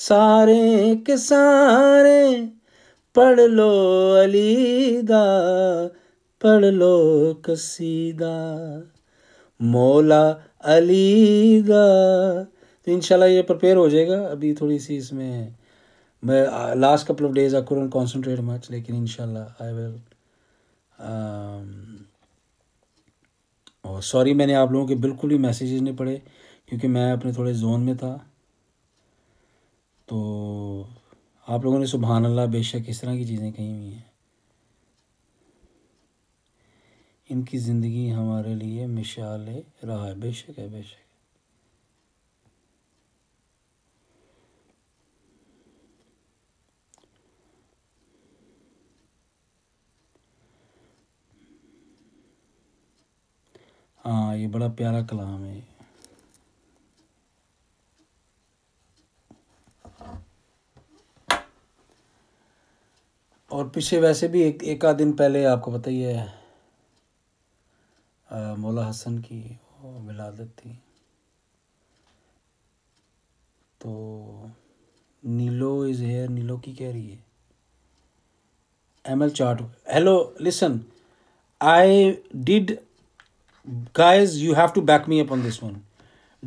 सारे के सारे पढ़ लो अलीदा पढ़ लो कसीदा मौला अलीदा तो इंशाल्लाह ये प्रिपेयर हो जाएगा अभी थोड़ी सी इसमें मैं last couple of days I concentrate much लेकिन इंशाल्लाह आई विल और सॉरी मैंने आप लोगों के बिल्कुल भी मैसेजेस नहीं पढ़े क्योंकि मैं अपने थोड़े जोन में था तो आप लोगों ने सुबहान अल्लाह बेशक इस तरह की चीज़ें कही हुई हैं इनकी ज़िंदगी हमारे लिए मिशाल रहा है बेशक है बेशक हाँ ये बड़ा प्यारा कलाम है और पीछे वैसे भी एक एक आध दिन पहले आपको पता ही है मौला हसन की विलादत थी तो नीलो इज़ हेयर नीलो की कह रही है M L chart hello listen I did guys you have to back me up on this one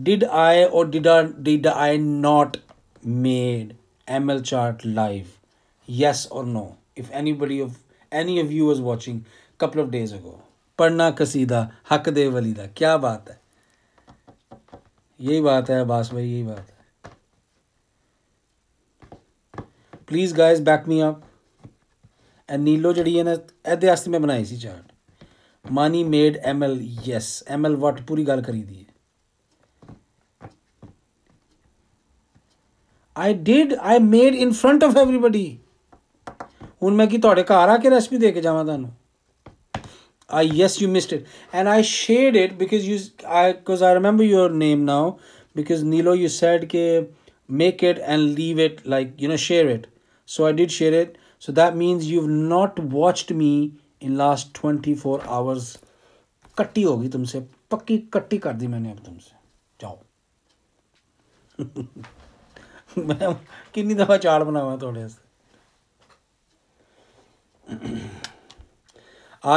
did i or did i did i not made ml chart live yes or no if anybody of any of you was watching couple of days ago पढ़ना कसीदा हक दे वलीदा क्या बात है यही बात है अब्बास भाई यही बात है Please, guys, back me up. And नीलो जड़ी है ना एहदे money made M L yes M L what पूरी गल करी दी I did I made in front of everybody हूँ मैं कि थोड़े घर आके रेसिपी दे के जावा तू I yes you missed it and I shared it because you I because I remember your name now because Neelo you said के make it and leave it like you know share it so I did share it so that means you not watched me in last twenty four hours कट्टी होगी तुमसे पक्की कट्टी कर दी मैंने अब तुमसे जाओ मैं किन्नी दफ़ा चाड़ बनावा थोड़े से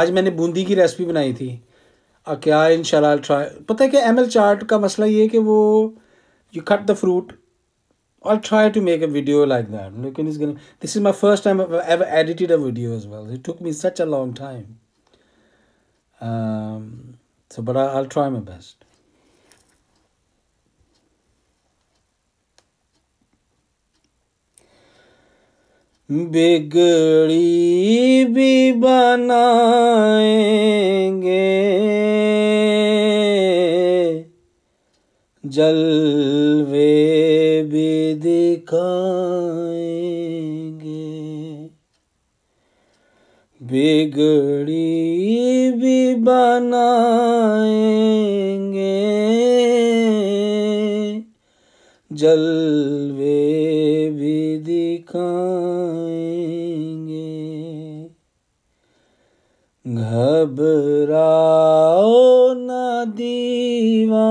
आज मैंने बूंदी की रेसिपी बनाई थी क्या इन शाला ट्राई पता है कि एम एल चाट का मसला ये है कि वो you cut the fruit I'll try to make a video like that. gonna. This is my first time I've ever edited a video as well. It took me such a long time. Um, so, but I, will try my best. बिगड़ी भी बनाएंगे jalve. दिखाएंगे बिगड़ी भी बनाएंगे जलवे भी दिखाएंगे घबराओ न दीवा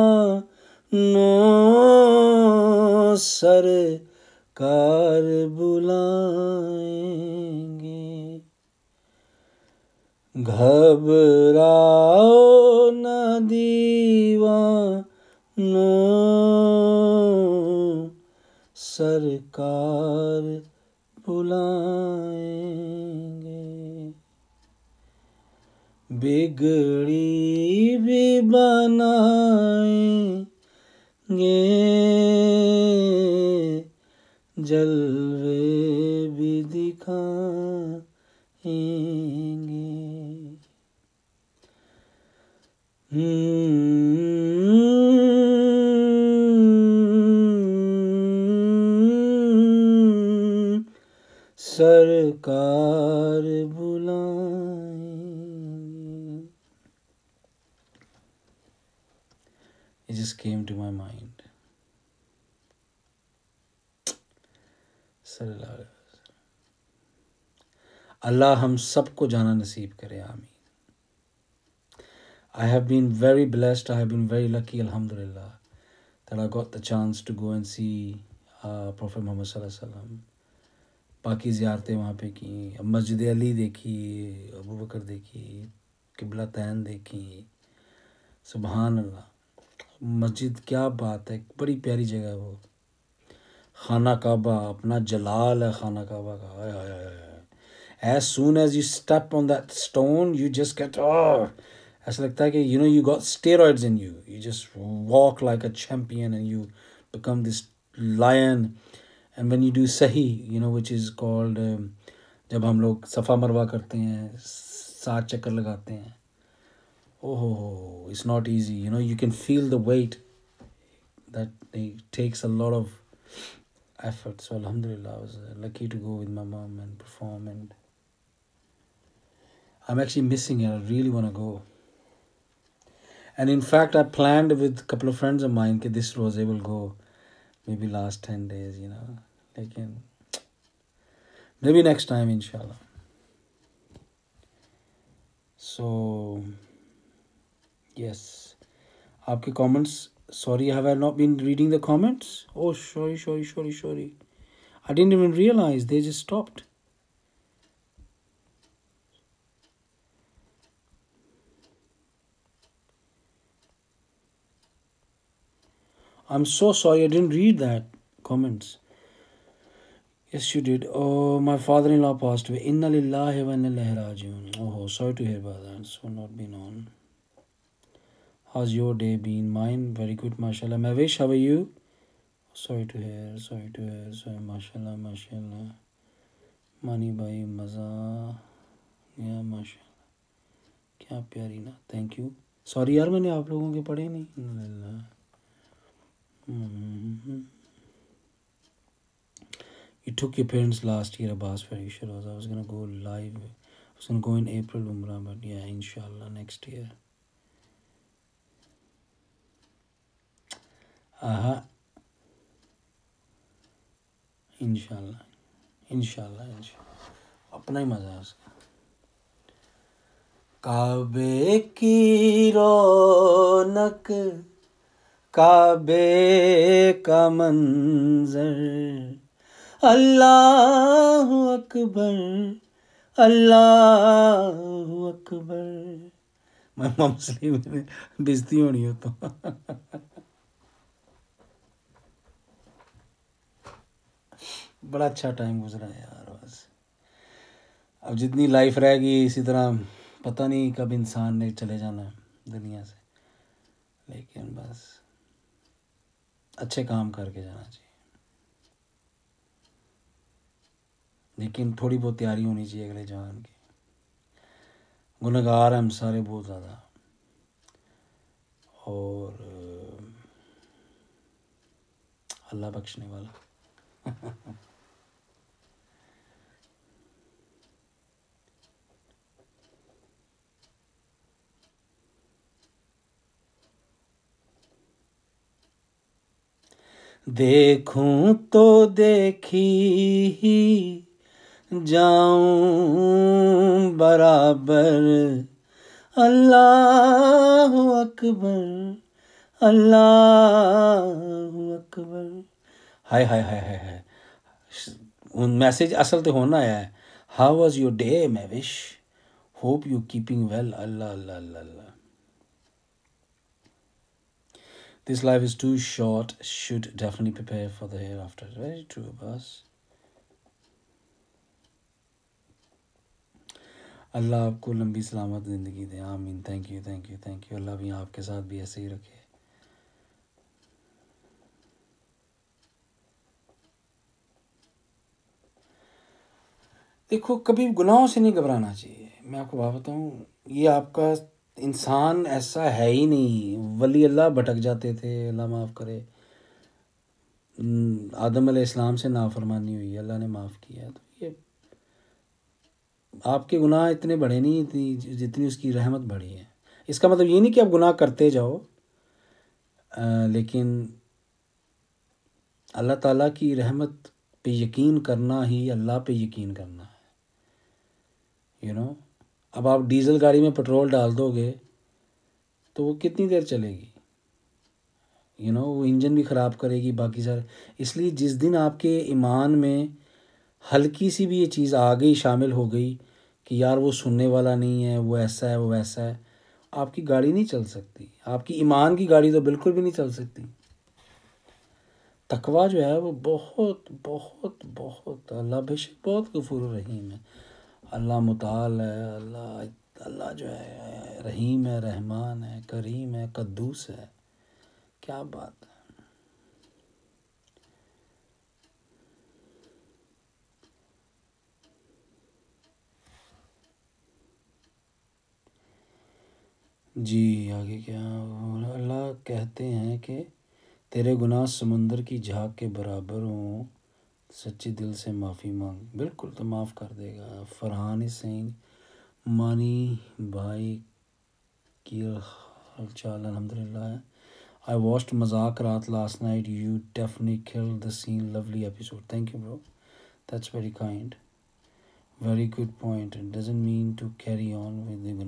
नो सर कार बुलाएंगे घबराओ न न सरकार बुलाएंगे बिगड़ी भी बनाएंगे जलवे भी दिखाएंगे सरकार बुलाएंगे It just came to my mind. अल्लाह हम सबको जाना नसीब करे आमीन I have been very blessed I have been very lucky अल्हम्दुलिल्लाह that got the chance to go and see prophet Mohammad Prophet Muhammad वसल्लम बाकी ज़्यारतें वहाँ पे की मस्जिद अली देखी अबू बकर देखी किबला तैन देखी सुबहान अल्लाह मस्जिद क्या बात है बड़ी प्यारी जगह है वो खाना काबा अपना जलाल है खाना काबा का आया आया आया as soon as you step on that stone you just get oh as like है you know you got steroids in you you just walk like a champion and you become this lion and when you do sahi you know which is called um, जब हम safa marwa, मरवा करते हैं chakkar. oh it's not easy you know you can feel the weight that it takes a lot of effort so alhamdulillah i was uh, lucky to go with my mom and perform and I'm actually missing it. I really want to go. And in fact, I planned with a couple of friends of mine that this rose will go maybe last 10 days, you know. Like in, maybe next time, inshallah. So, yes. Aapke comments. Sorry, have I not been reading the comments? Oh, sorry, sorry, sorry, sorry. I didn't even realize they just stopped. I'm so sorry I didn't read that. Comments. Yes, you did. Oh, my father in law passed away. Inna lillahi wa inna ilayhi rajiun. Oh, sorry to hear about that. So not been on. How's your day been? Mine, very good, mashallah. Mavish, how are you? Sorry to hear, sorry to hear, sorry, mashallah, mashallah. Mani bhai, maza. Yeah, mashallah. na? Thank you. Sorry, you sorry यार मैंने आप लोगों के Inna नहीं Mm-hmm. You took your parents last year, Abbas Farishar was. I was going to go live. I was going to go in April, Umrah, but yeah, inshallah, next year. Aha. इंशाल्लाह इंशाल्लाह इंशाल्लाह अपना ही मज़ा है उसका काबे की रौनक काबे का मंजर अल्लाह अकबर अल्लाह अकबर मैं मुस्लिम बिजती होनी हो तो बड़ा अच्छा टाइम गुजरा यार बस अब जितनी लाइफ रहेगी इसी तरह पता नहीं कब इंसान ने चले जाना है दुनिया से लेकिन बस अच्छे काम करके जाना चाहिए लेकिन थोड़ी बहुत तैयारी होनी चाहिए अगले जवान की गुनागार हम सारे बहुत ज़्यादा और अल्लाह बख्शने वाला देखूं तो देखी ही जाऊं बराबर अल्लाह अकबर अल्लाह अकबर hi hi hi hi hi message असल तो होना है how was your day my wish hope you keeping well Allah Allah Allah This life is too short, should definitely prepare for the hereafter. Very true, of us. Allah आपको लंबी सलामत ज़िंदगी दे आमीन thank you thank you thank you Allah भी आपके साथ भी ऐसे ही रखे देखो कभी गुनाहों से नहीं घबराना चाहिए मैं आपको बात बताऊँ ये आपका इंसान ऐसा है ही नहीं वली अल्लाह भटक जाते थे अल्लाह माफ़ करे आदम इस्लाम से नाफरमानी हुई अल्लाह ने माफ़ किया तो ये आपके गुनाह इतने बड़े नहीं इतनी जितनी उसकी रहमत बढ़ी है इसका मतलब ये नहीं कि आप गुनाह करते जाओ आ, लेकिन अल्लाह ताला की रहमत पे यकीन करना ही अल्लाह पे यकीन करना है यू you नो know? अब आप डीजल गाड़ी में पेट्रोल डाल दोगे तो वो कितनी देर चलेगी यू you नो know, वो इंजन भी ख़राब करेगी बाकी सारे इसलिए जिस दिन आपके ईमान में हल्की सी भी ये चीज़ आ गई शामिल हो गई कि यार वो सुनने वाला नहीं है वो ऐसा है वो वैसा है आपकी गाड़ी नहीं चल सकती आपकी ईमान की गाड़ी तो बिल्कुल भी नहीं चल सकती तकवा जो है वो बहुत बहुत बहुत अल्लाह बेशक बहुत गफूर रहीम है अल्लाह मुताल है अल्लाह अल्लाह जो है रहीम है रहमान है करीम है कद्दूस है क्या बात है जी आगे क्या अल्लाह कहते हैं कि तेरे गुनाह समुंदर की झाग के बराबर हों सच्चे दिल से माफ़ी मांग बिल्कुल तो माफ़ कर देगा फरहान सिंह मानी भाई की हाल चाल अलहमदिल्ला है आई वॉस्ट मजाक रात last night you definitely the scene lovely episode thank you bro that's very kind very good point doesn't mean to carry on with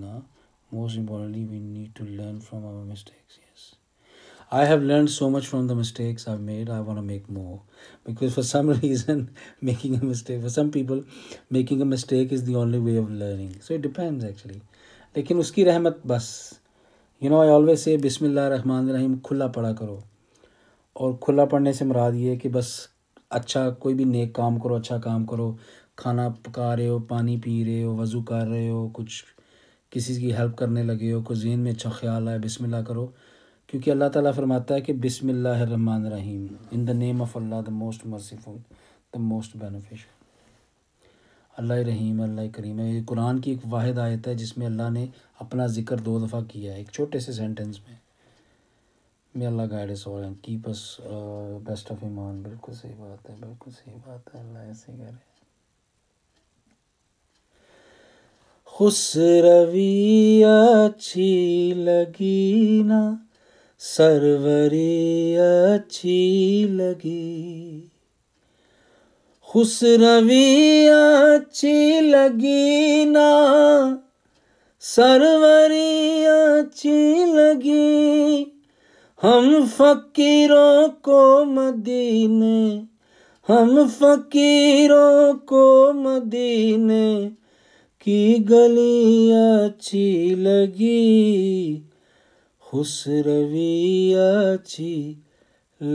most importantly we need to learn from our mistakes yes I have learned so much from the mistakes I've made. I want to make more because for some reason, making a mistake for some people, making a mistake is the only way of learning. So it depends actually. लेकिन उसकी रहमत बस you know I always say बिसमिल्ल Rahman रहीम खुला पढ़ा करो और खुला पढ़ने से मुराद ये कि बस अच्छा कोई भी नेक काम करो अच्छा काम करो खाना पका रहे हो पानी पी रहे हो वज़ू कर रहे हो कुछ किसी की हेल्प करने लगे हो कुछ जहन में अच्छा ख्याल आए बिसमिल्ला करो क्योंकि अल्लाह ताला फरमाता है कि बिसमीम in the name of Allah the most merciful the most beneficial Allah रहीम अल्लाह करीम है ये कुरान की एक वाद आयत है जिसमें अल्लाह ने अपना जिक्र दो दफ़ा किया है एक छोटे से सेंटेंस में मैं अल्लाह गाइड गाइडेंस और कीप अस बेस्ट ऑफ ईमान बिल्कुल सही बात है बिल्कुल सही बात है अल्लाह ऐसे कह रहे हैं खुश रवि अच्छी लगी ना सरवरी अच्छी लगी खुशरवी अच्छी लगी ना सरवरी अच्छी लगी हम फकीरों को मदीने हम फकीरों को मदीने की गली अच्छी लगी खुश रवि अच्छी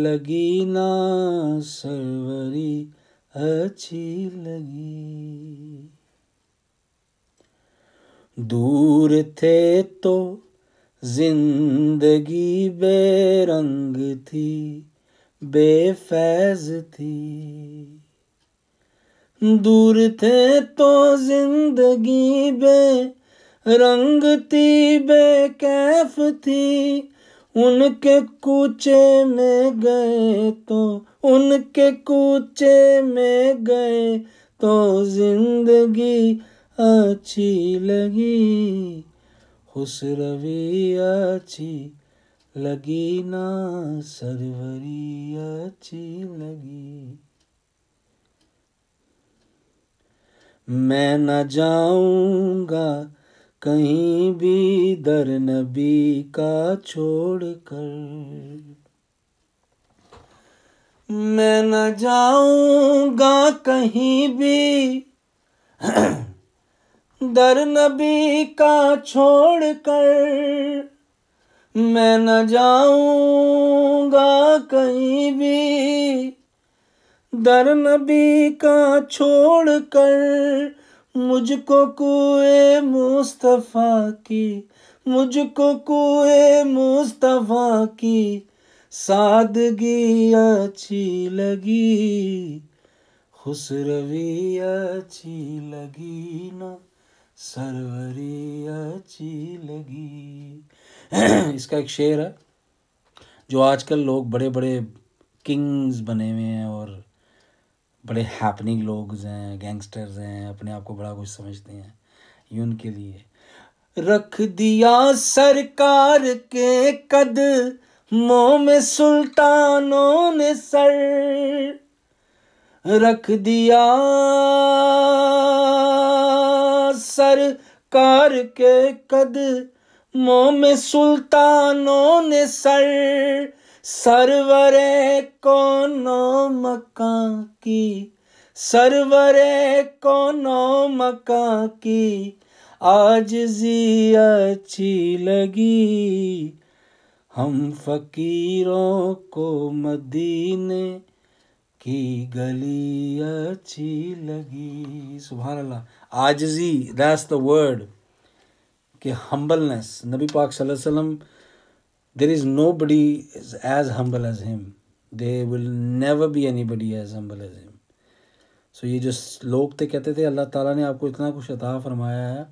लगी ना सरवरी अच्छी लगी दूर थे तो जिंदगी बेरंग थी बेफैज थी दूर थे तो जिंदगी बे रंग थी बेकैफ थी उनके कूचे में गए तो उनके कूचे में गए तो जिंदगी अच्छी लगी खुश रवि अच्छी लगी ना सरवरी अच्छी लगी मैं न जाऊंगा कहीं भी दर नबी का छोड़ कर मैं न जाऊंगा कहीं भी दर नबी का छोड़ कर मैं न जाऊंगा कहीं भी दर नबी का छोड़ कर मुझको कुए मुस्तफ़ा की मुझको कुए मुस्तफ़ा की सादगी अच्छी लगी खुसरवी अच्छी लगी ना सरवरी अच्छी लगी इसका एक शेर है जो आजकल लोग बड़े बड़े किंग्स बने हुए हैं और बड़े हैपनिंग लोग हैं गैंगस्टर्स हैं अपने आप को बड़ा कुछ समझते हैं ये उनके लिए रख दिया सरकार के कद मोह में सुल्तानों ने सर रख दिया सरकार के कद मोह में सुल्तानों ने सर सरवरे कोनो मका की सरवरे कोनो मका की आज जी अच्छी लगी हम फकीरों को मदीने की गली अच्छी लगी सुबह अल्लाह आज जी दैट्स द वर्ड के हम्बलनेस नबी पाक सल्लल्लाहु अलैहि वसल्लम there is nobody is as humble as him there will never be anybody as humble as him so so, ये जो लोग थे कहते थे अल्लाह ताला ने आपको इतना कुछ अता फरमाया है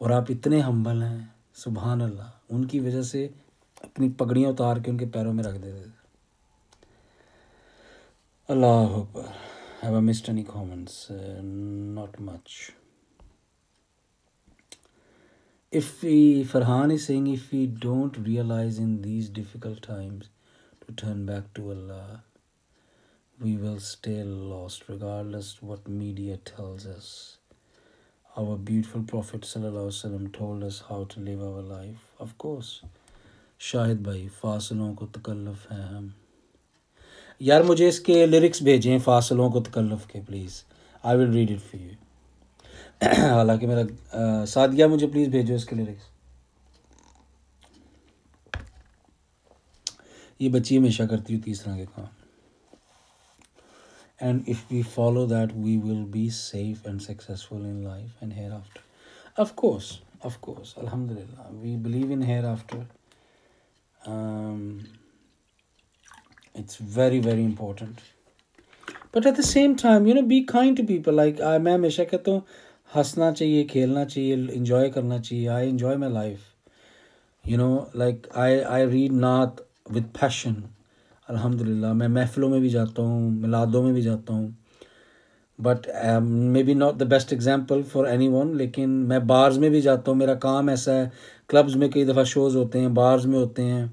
और आप इतने हम्बल हैं सुबहान अल्लाह उनकी वजह से अपनी पगड़ियाँ उतार के उनके पैरों में रख देते थे अल्लाह अकबर have I missed any comments not much if we farhan is saying if we don't realize in these difficult times to turn back to allah we will stay lost regardless what media tells us our beautiful prophet told us how to live our life of course shahid bhai फासलों ko तकल्लफ हैं हम यार मुझे इसके lyrics भेजें फासलों को तकल्लफ के please I will read it for हालांकि मेरा सादगी मुझे प्लीज भेजो इसके लिए ये बच्ची हमेशा करती हुई तीसरा के काम and if we follow that we will be safe and successful in life and hereafter of course of course अलहमदिल्ला we believe in hereafter it's very very important but at the same time you know be kind to people like मैं हमेशा कहता हूँ हंसना चाहिए खेलना चाहिए enjoy करना चाहिए I enjoy my life you know like I I read नाथ विद फैशन अल्हम्दुलिल्लाह मैं महफ़िलों में भी जाता हूँ मिलादों में भी जाता हूँ but maybe not the best example for anyone लेकिन मैं बार्स में भी जाता हूँ मेरा काम ऐसा है क्लब्स में कई दफ़ा शोज़ होते हैं बार्स में होते हैं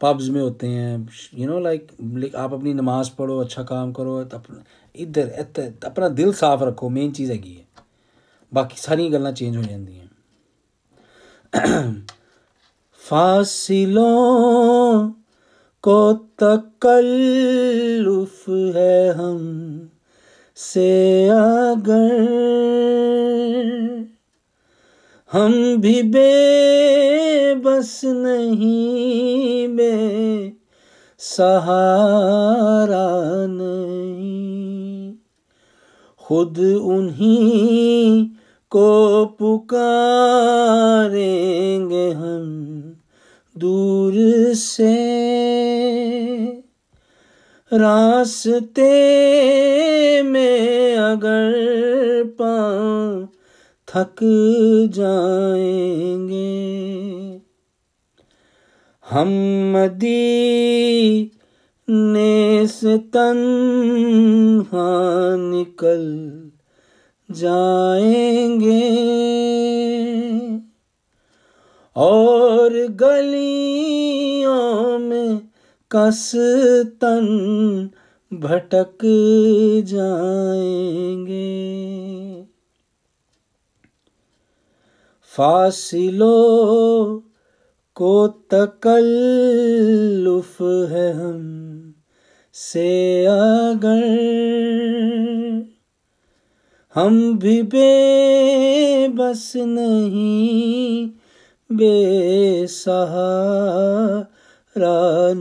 पब्स में होते हैं यू नो लाइक आप अपनी नमाज़ पढ़ो अच्छा काम करो अपना इधर अपना दिल साफ़ रखो मेन चीज़ है है बाकी सारिया गल् चेंज हो जाए फासिलों को तकल्लुफ है हम से अगर हम भी बेबस नहीं बे सहारा नहीं खुद उन्हीं को पुकारेंगे हम दूर से रास्ते में अगर पाँ थक जाएंगे हम मदी ने से निकल जाएंगे और गलियों में कसतन भटक जाएंगे फासिलों को तकल्लुफ है हम से अगर हम भी बेबस नहीं बेसहारा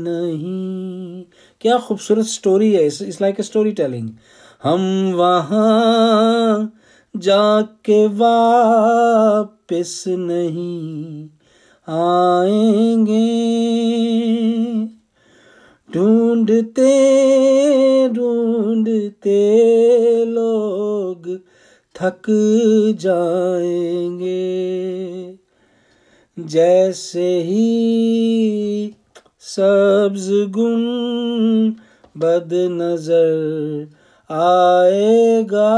नहीं क्या खूबसूरत स्टोरी है इस लाइक ए स्टोरी टेलिंग हम वहाँ जाके वापस नहीं आएंगे ढूंढते ढूंढते लोग थक जाएंगे जैसे ही सब्ज गुम बद नजर आएगा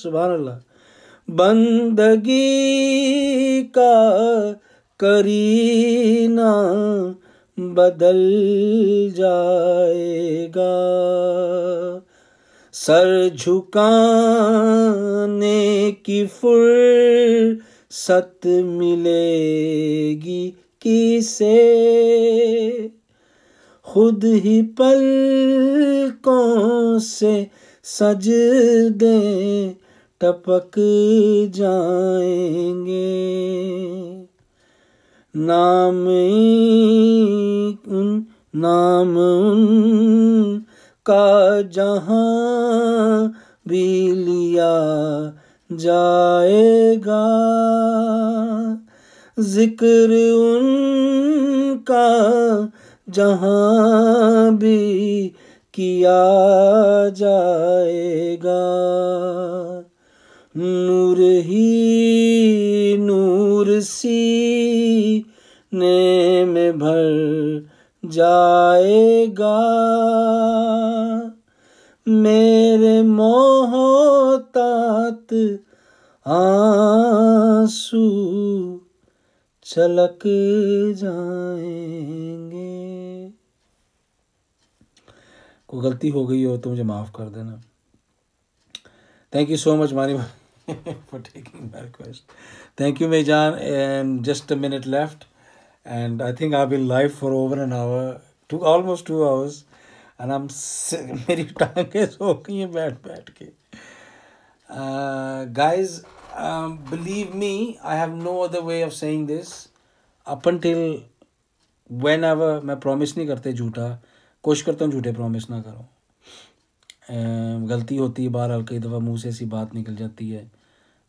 सुबह अल्लाह बंदगी का करीना बदल जाएगा सर झुकाने की फुर्सत मिलेगी किसे खुद ही पलकों से सज दे टपक जाएंगे नाम उन नाम उन का जहां भी लिया जाएगा जिक्र उनका जहां भी किया जाएगा नूर ही नूर सी ने में भर जाएगा मेरे मोहतात आंसू छलक जाएंगे को गलती हो गई हो तो मुझे माफ कर देना thank you so much Mani for taking my request thank you Mehjan and just a minute left and I think I will live for over an hour to almost two hours और हम मेरी टांगे सो गई हैं बैठ बैठ के guys believe me I have no other way of saying this up until whenever मैं प्रॉमिस नहीं करते झूठा कोशिश करता हूँ झूठे प्रॉमिस ना करो um, गलती होती है बहर कई दफ़ा मुँह से ऐसी बात निकल जाती है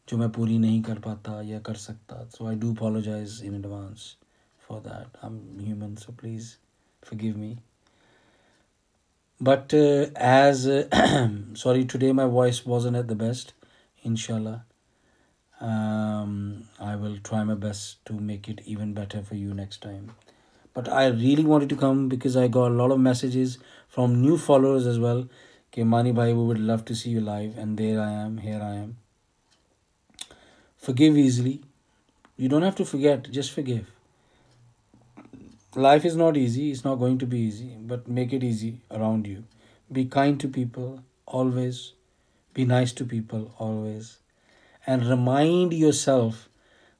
जो मैं पूरी नहीं कर पाता या कर सकता so I do apologise in advance for that I am human so please forgive me but uh, as uh, sorry today my voice wasn't at the best inshallah um, i will try my best to make it even better for you next time but i really wanted to come because i got a lot of messages from new followers as well okay mani bhai we would love to see you live and there i am here i am forgive easily you don't have to forget just forgive life is not easy it's not going to be easy but make it easy around you be kind to people always be nice to people always and remind yourself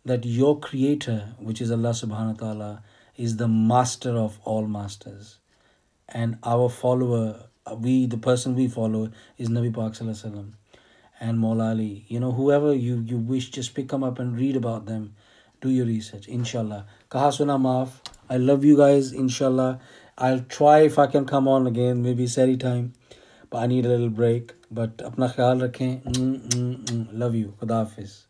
that your creator which is allah subhanahu wa ta'ala is the master of all masters and our follower we the person we follow is nabi pak sallallahu and Maula Ali. You know, whoever you, you wish, just pick them up and read about them. Do your research, inshallah. Kaha suna maaf. I love you guys, inshallah. I'll try if I can come on again, maybe Sari time. But I need a little break. But apna khayal rakhein. Love you. Khuda Hafiz.